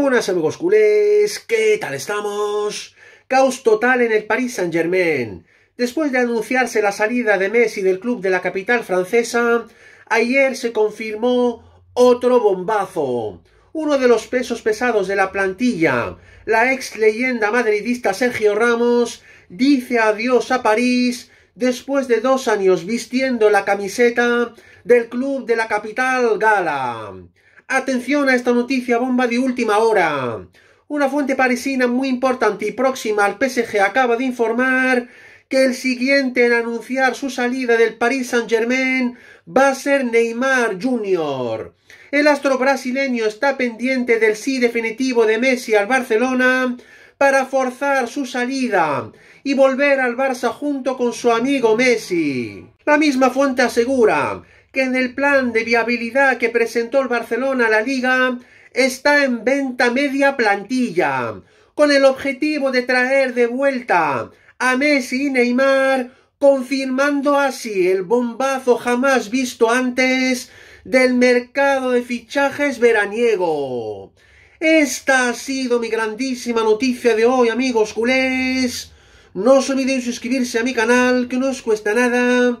buenas amigos culés, ¿qué tal estamos? Caos total en el Paris Saint-Germain. Después de anunciarse la salida de Messi del club de la capital francesa, ayer se confirmó otro bombazo. Uno de los pesos pesados de la plantilla, la ex leyenda madridista Sergio Ramos, dice adiós a París después de dos años vistiendo la camiseta del club de la capital gala. Atención a esta noticia bomba de última hora. Una fuente parisina muy importante y próxima al PSG acaba de informar que el siguiente en anunciar su salida del Paris Saint-Germain va a ser Neymar Jr. El astro brasileño está pendiente del sí definitivo de Messi al Barcelona para forzar su salida y volver al Barça junto con su amigo Messi. La misma fuente asegura que en el plan de viabilidad que presentó el Barcelona a la liga está en venta media plantilla, con el objetivo de traer de vuelta a Messi y Neymar, confirmando así el bombazo jamás visto antes del mercado de fichajes veraniego. Esta ha sido mi grandísima noticia de hoy, amigos culés. No os olvidéis suscribirse a mi canal, que no os cuesta nada